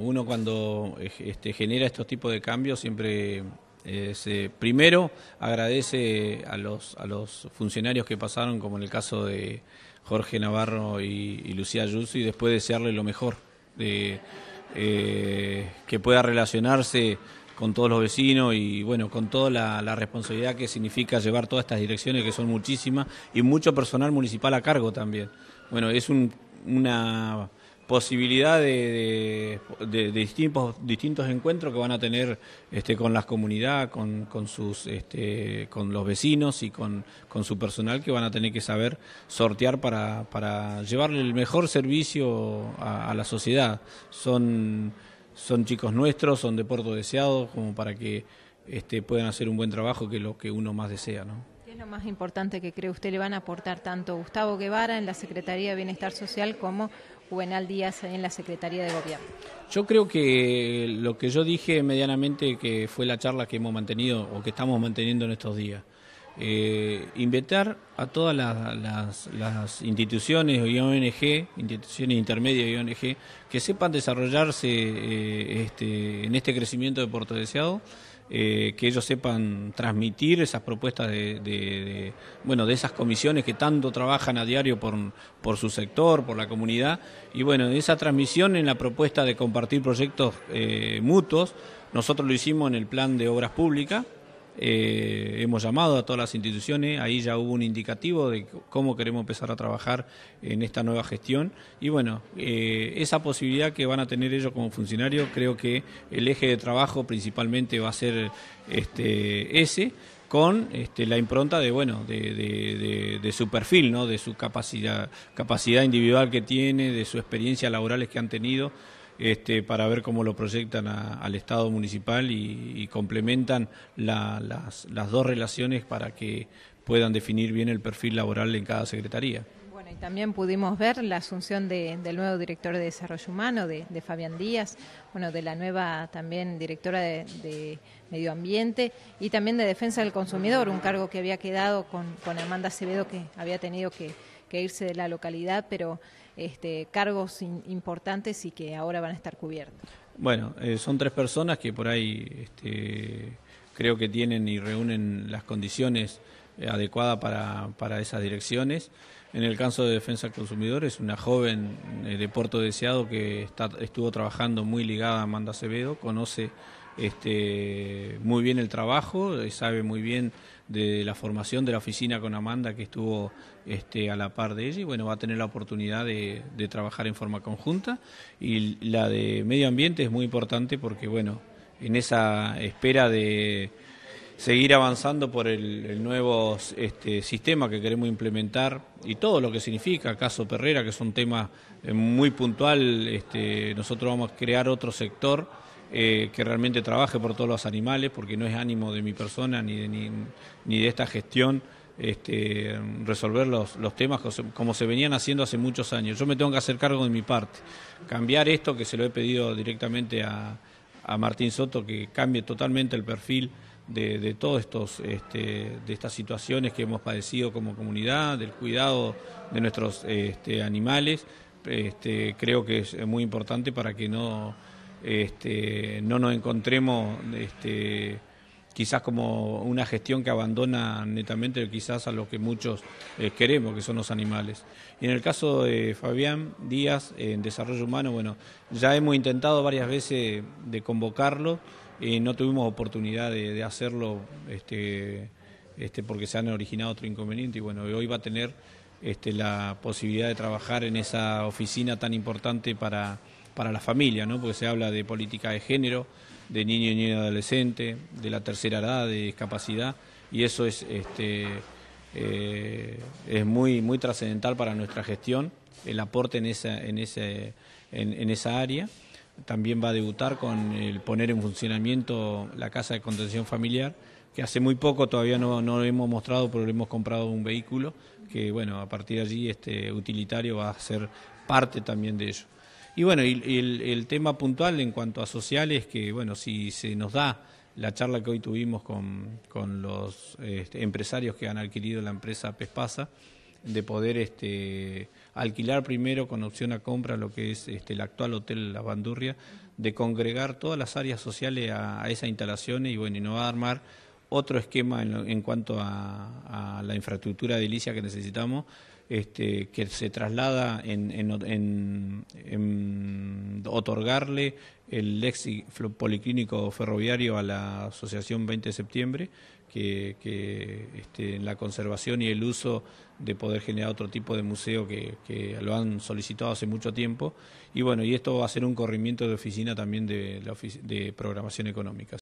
Uno cuando eh, este, genera estos tipos de cambios siempre eh, se, primero agradece a los, a los funcionarios que pasaron, como en el caso de Jorge Navarro y, Lucía Ayuso, y después desearle lo mejor, de, eh, que pueda relacionarse con todos los vecinos y bueno, con toda la, responsabilidad que significa llevar todas estas direcciones, que son muchísimas, y mucho personal municipal a cargo también. Bueno, es una posibilidad de, distintos, encuentros que van a tener este, con la comunidad, con, con, sus, este, con los vecinos y con, con su personal que van a tener que saber sortear para, llevarle el mejor servicio a, la sociedad. Son, son chicos nuestros, son de Puerto Deseado, como para que este, puedan hacer un buen trabajo que es lo que uno más desea. ¿no? es lo más importante que cree usted le van a aportar tanto Gustavo Guevara en la Secretaría de Bienestar Social como Juvenal Díaz en la Secretaría de Gobierno? Yo creo que lo que yo dije medianamente que fue la charla que hemos mantenido o que estamos manteniendo en estos días. Eh, invitar a todas las, instituciones y ONG, instituciones intermedias y ONG, que sepan desarrollarse eh, este, en este crecimiento de Puerto Deseado eh, que ellos sepan transmitir esas propuestas de, bueno de esas comisiones que tanto trabajan a diario por, por su sector, por la comunidad y bueno esa transmisión en la propuesta de compartir proyectos eh, mutuos nosotros lo hicimos en el plan de obras públicas eh, hemos llamado a todas las instituciones, ahí ya hubo un indicativo de cómo queremos empezar a trabajar en esta nueva gestión. Y bueno, eh, esa posibilidad que van a tener ellos como funcionarios, creo que el eje de trabajo principalmente va a ser este, ese con este, la impronta de bueno de, su perfil de su capacidad capacidad individual que tiene de sus experiencias laborales que han tenido este, para ver cómo lo proyectan al Estado municipal y, complementan las, dos relaciones para que puedan definir bien el perfil laboral en cada secretaría. Bueno, y también pudimos ver la asunción del nuevo director de Desarrollo Humano, de, Fabián Díaz, bueno, de la nueva también directora de, Medio Ambiente y también de Defensa del Consumidor, un cargo que había quedado con, con Amanda Acevedo que había tenido que, que irse de la localidad, pero este, cargos importantes y que ahora van a estar cubiertos. Bueno, eh, son tres personas que por ahí este, creo que tienen y reúnen las condiciones eh, adecuada para, para esas direcciones. En el caso de Defensa del Consumidor es una joven eh, de Puerto Deseado que está, estuvo trabajando muy ligada a Amanda Acevedo, conoce este, muy bien el trabajo, eh, sabe muy bien de la formación de la oficina con Amanda que estuvo este, a la par de ella y bueno, va a tener la oportunidad de, de trabajar en forma conjunta y la de medio ambiente es muy importante porque bueno, en esa espera de seguir avanzando por el, nuevo este, sistema que queremos implementar y todo lo que significa caso Perrera, que es un tema eh, muy puntual. Este, nosotros vamos a crear otro sector eh, que realmente trabaje por todos los animales, porque no es ánimo de mi persona ni de, ni, de esta gestión. Este, resolver los, los temas como se, como se venían haciendo hace muchos años. Yo me tengo que hacer cargo de mi parte, cambiar esto que se lo he pedido directamente a, a Martín Soto, que cambie totalmente el perfil de, todas este, estas situaciones que hemos padecido como comunidad, del cuidado de nuestros este, animales, este, creo que es muy importante para que no, no nos encontremos quizás como una gestión que abandona netamente quizás a lo que muchos eh, queremos, que son los animales. Y en el caso de Fabián Díaz, en Desarrollo Humano, bueno, ya hemos intentado varias veces de convocarlo eh, no tuvimos oportunidad de, hacerlo este, este, porque se han originado otro inconveniente y bueno, hoy va a tener este, la posibilidad de trabajar en esa oficina tan importante para, para la familia, ¿no? porque se habla de política de género, de niño y niña adolescente, de la tercera edad, de discapacidad, y eso es, eh, es muy, muy trascendental para nuestra gestión, el aporte en esa, en ese, en esa área también va a debutar con el poner en funcionamiento la casa de contención familiar, que hace muy poco todavía no, lo hemos mostrado, pero hemos comprado un vehículo que, bueno, a partir de allí este utilitario va a ser parte también de ello. Y bueno, el, tema puntual en cuanto a sociales, que bueno, si se nos da la charla que hoy tuvimos con, los este, empresarios que han adquirido la empresa Pespasa, de poder este, alquilar primero con opción a compra lo que es este, el actual Hotel La Bandurria, de congregar todas las áreas sociales a, esas instalaciones y bueno, y no va a armar otro esquema en, cuanto a, la infraestructura de edilicia que necesitamos, este, que se traslada en, en otorgarle el lexi policlínico ferroviario a la Asociación 20 de Septiembre que, que en este, la conservación y el uso de poder generar otro tipo de museo que, lo han solicitado hace mucho tiempo. Y bueno, y esto va a ser un corrimiento de oficina también de, de programación económica.